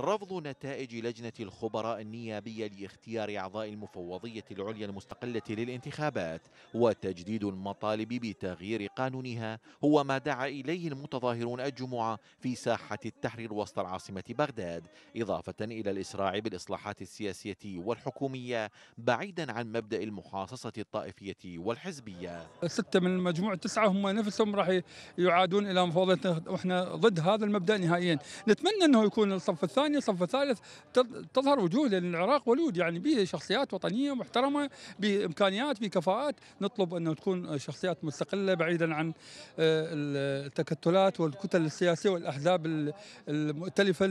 رفض نتائج لجنة الخبراء النيابية لاختيار أعضاء المفوضية العليا المستقلة للانتخابات وتجديد المطالب بتغيير قانونها هو ما دعا إليه المتظاهرون الجمعة في ساحة التحرير وسط العاصمة بغداد إضافة إلى الإسراع بالإصلاحات السياسية والحكومية بعيدا عن مبدأ المحاصصة الطائفية والحزبية ستة من المجموع تسعة هم نفسهم راح يعادون إلى مفوضيتنا وإحنا ضد هذا المبدأ نهائيا نتمنى أنه يكون الصف الثاني ثاني وصف ثالث تظهر وجوه العراق ولود يعني به شخصيات وطنيه محترمه بامكانيات بكفاءات نطلب انه تكون شخصيات مستقله بعيدا عن آه، التكتلات والكتل السياسيه والاحزاب المؤتلفه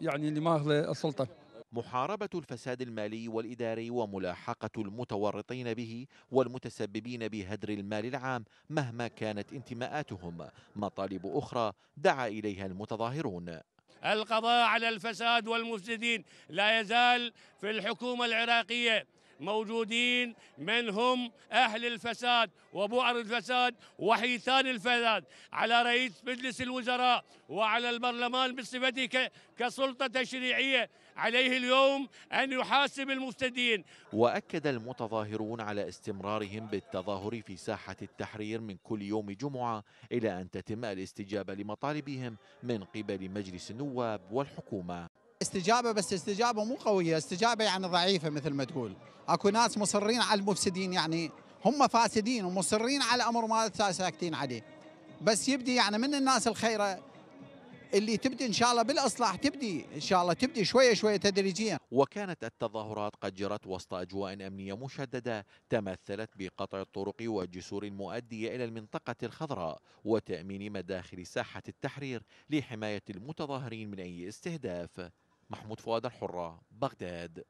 يعني اللي ماخذه السلطه محاربة الفساد المالي والإداري وملاحقة المتورطين به والمتسببين بهدر المال العام مهما كانت انتماءاتهم مطالب أخرى دعا إليها المتظاهرون القضاء على الفساد والمفسدين لا يزال في الحكومة العراقية موجودين من هم أهل الفساد وبؤر الفساد وحيتان الفساد على رئيس مجلس الوزراء وعلى البرلمان بصفته كسلطة تشريعية عليه اليوم أن يحاسب المفسدين وأكد المتظاهرون على استمرارهم بالتظاهر في ساحة التحرير من كل يوم جمعة إلى أن تتم الاستجابة لمطالبهم من قبل مجلس النواب والحكومة استجابه بس استجابه مو قويه استجابه يعني ضعيفه مثل ما تقول اكو ناس مصرين على المفسدين يعني هم فاسدين ومصرين على امر ما ساكتين عليه بس يبدي يعني من الناس الخيره اللي تبدي ان شاء الله بالاصلاح تبدي ان شاء الله تبدي شويه شويه تدريجيا وكانت التظاهرات قد جرت وسط اجواء امنيه مشدده تمثلت بقطع الطرق والجسور المؤديه الى المنطقه الخضراء وتامين مداخل ساحه التحرير لحمايه المتظاهرين من اي استهداف محمود فؤاد الحرة بغداد